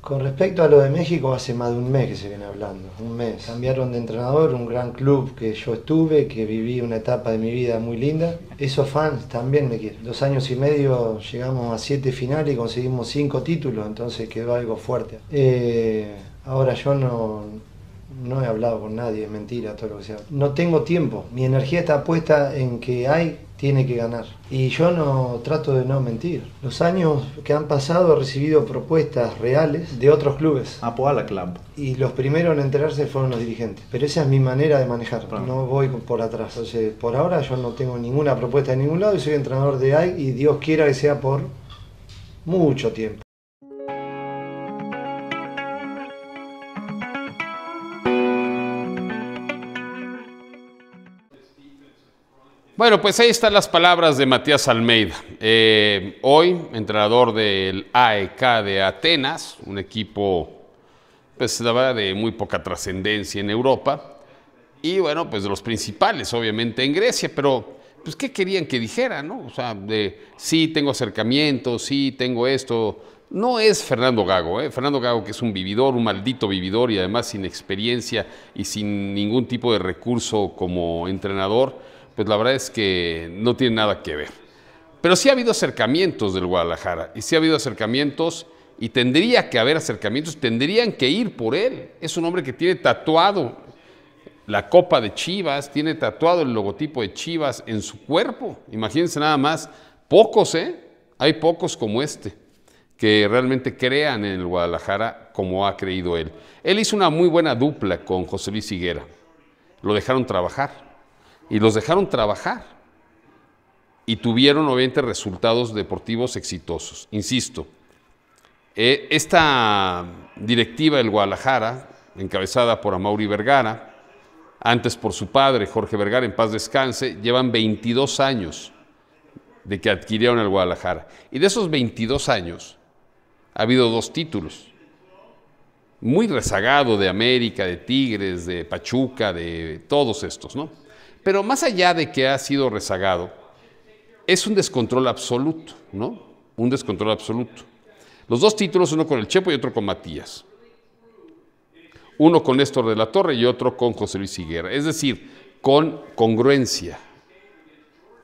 Con respecto a lo de México, hace más de un mes que se viene hablando, un mes. Cambiaron de entrenador, un gran club que yo estuve, que viví una etapa de mi vida muy linda. Esos fans también me quieren. Dos años y medio llegamos a siete finales y conseguimos cinco títulos, entonces quedó algo fuerte. Eh, ahora yo no, no he hablado con nadie, es mentira todo lo que sea. No tengo tiempo, mi energía está puesta en que hay tiene que ganar. Y yo no trato de no mentir. Los años que han pasado he recibido propuestas reales de otros clubes. Apoala ah, pues Club. Y los primeros en enterarse fueron los dirigentes. Pero esa es mi manera de manejar. No voy por atrás. por ahora yo no tengo ninguna propuesta de ningún lado y soy entrenador de AI y Dios quiera que sea por mucho tiempo. Bueno, pues ahí están las palabras de Matías Almeida, eh, hoy entrenador del AEK de Atenas, un equipo, pues de muy poca trascendencia en Europa, y bueno, pues de los principales, obviamente, en Grecia, pero pues qué querían que dijera, ¿no? O sea, de sí tengo acercamiento, sí tengo esto. No es Fernando Gago, ¿eh? Fernando Gago que es un vividor, un maldito vividor y además sin experiencia y sin ningún tipo de recurso como entrenador pues la verdad es que no tiene nada que ver. Pero sí ha habido acercamientos del Guadalajara y sí ha habido acercamientos y tendría que haber acercamientos, tendrían que ir por él. Es un hombre que tiene tatuado la copa de Chivas, tiene tatuado el logotipo de Chivas en su cuerpo. Imagínense nada más, pocos, ¿eh? Hay pocos como este que realmente crean en el Guadalajara como ha creído él. Él hizo una muy buena dupla con José Luis Higuera. Lo dejaron trabajar, y los dejaron trabajar y tuvieron obviamente resultados deportivos exitosos. Insisto, eh, esta directiva del Guadalajara, encabezada por Amauri Vergara, antes por su padre, Jorge Vergara, en paz descanse, llevan 22 años de que adquirieron el Guadalajara. Y de esos 22 años, ha habido dos títulos. Muy rezagado de América, de Tigres, de Pachuca, de todos estos, ¿no? Pero más allá de que ha sido rezagado, es un descontrol absoluto, ¿no? Un descontrol absoluto. Los dos títulos, uno con el Chepo y otro con Matías. Uno con Néstor de la Torre y otro con José Luis Higuera. Es decir, con congruencia,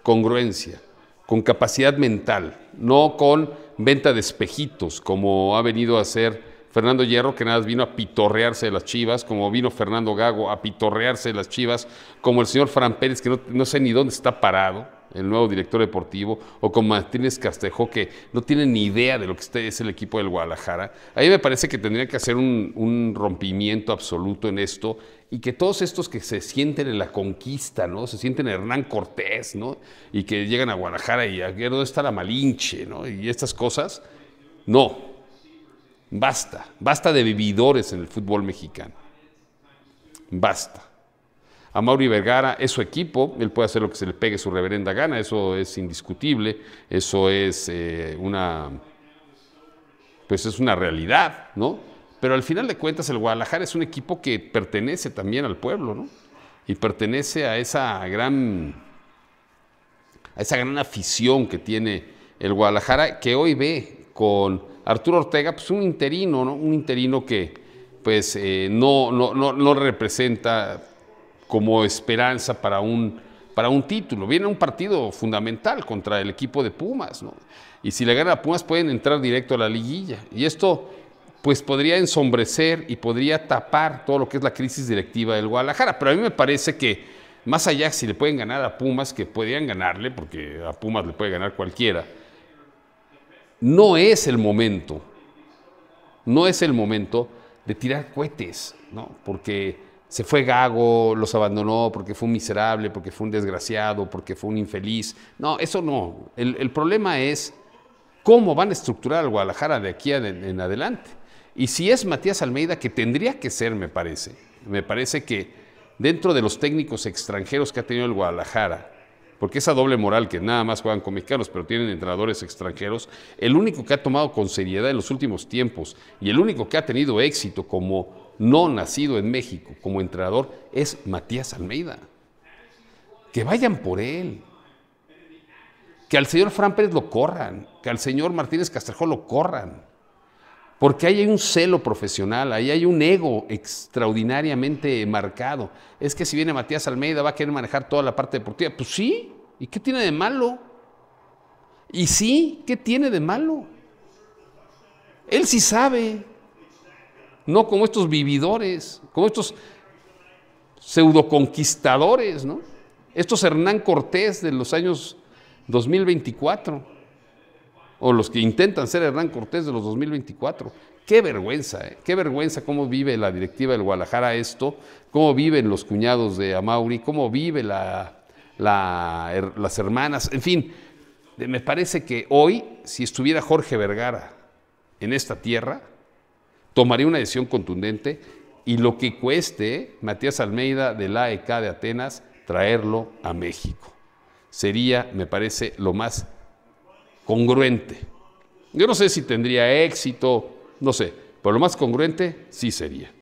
congruencia, con capacidad mental, no con venta de espejitos como ha venido a ser Fernando Hierro, que nada más vino a pitorrearse de las chivas, como vino Fernando Gago a pitorrearse de las chivas, como el señor Fran Pérez, que no, sé ni dónde está parado, el nuevo director deportivo, o como Martínez Castejo, que no tiene ni idea de lo que es el equipo del Guadalajara. A mí me parece que tendría que hacer un, rompimiento absoluto en esto y que todos estos que se sienten en la conquista, ¿no? Se sienten Hernán Cortés, ¿no? Y que llegan a Guadalajara y a dónde está la Malinche, ¿no? Y estas cosas, no. Basta, basta de vividores en el fútbol mexicano. Basta. A Mauri Vergara es su equipo, él puede hacer lo que se le pegue su reverenda gana, eso es indiscutible, eso es eh, una pues es una realidad, ¿no? Pero al final de cuentas el Guadalajara es un equipo que pertenece también al pueblo, ¿no? Y pertenece a esa gran a esa gran afición que tiene el Guadalajara que hoy ve con Arturo Ortega, pues un interino, ¿no? Un interino que pues eh, no, no, representa como esperanza para un, para un título. Viene un partido fundamental contra el equipo de Pumas, ¿no? Y si le gana a Pumas pueden entrar directo a la liguilla. Y esto pues podría ensombrecer y podría tapar todo lo que es la crisis directiva del Guadalajara. Pero a mí me parece que más allá si le pueden ganar a Pumas, que podían ganarle, porque a Pumas le puede ganar cualquiera, no es el momento, no es el momento de tirar cohetes, ¿no? Porque se fue gago, los abandonó, porque fue un miserable, porque fue un desgraciado, porque fue un infeliz. No, eso no. El, problema es cómo van a estructurar al Guadalajara de aquí en adelante. Y si es Matías Almeida, que tendría que ser, me parece. Me parece que dentro de los técnicos extranjeros que ha tenido el Guadalajara, porque esa doble moral que nada más juegan con mexicanos, pero tienen entrenadores extranjeros, el único que ha tomado con seriedad en los últimos tiempos y el único que ha tenido éxito como no nacido en México, como entrenador, es Matías Almeida. Que vayan por él. Que al señor Fran Pérez lo corran, que al señor Martínez Castrejón lo corran. Porque ahí hay un celo profesional, ahí hay un ego extraordinariamente marcado. Es que si viene Matías Almeida va a querer manejar toda la parte deportiva. Pues sí, ¿y qué tiene de malo? Y sí, ¿qué tiene de malo? Él sí sabe. No como estos vividores, como estos pseudoconquistadores, ¿no? Estos Hernán Cortés de los años 2024 o los que intentan ser Hernán Cortés de los 2024. Qué vergüenza, ¿eh? qué vergüenza cómo vive la directiva del Guadalajara esto, cómo viven los cuñados de Amauri, cómo vive la, las hermanas, en fin. Me parece que hoy, si estuviera Jorge Vergara en esta tierra, tomaría una decisión contundente y lo que cueste ¿eh? Matías Almeida del AEK de Atenas, traerlo a México. Sería, me parece, lo más congruente. Yo no sé si tendría éxito, no sé, pero lo más congruente sí sería.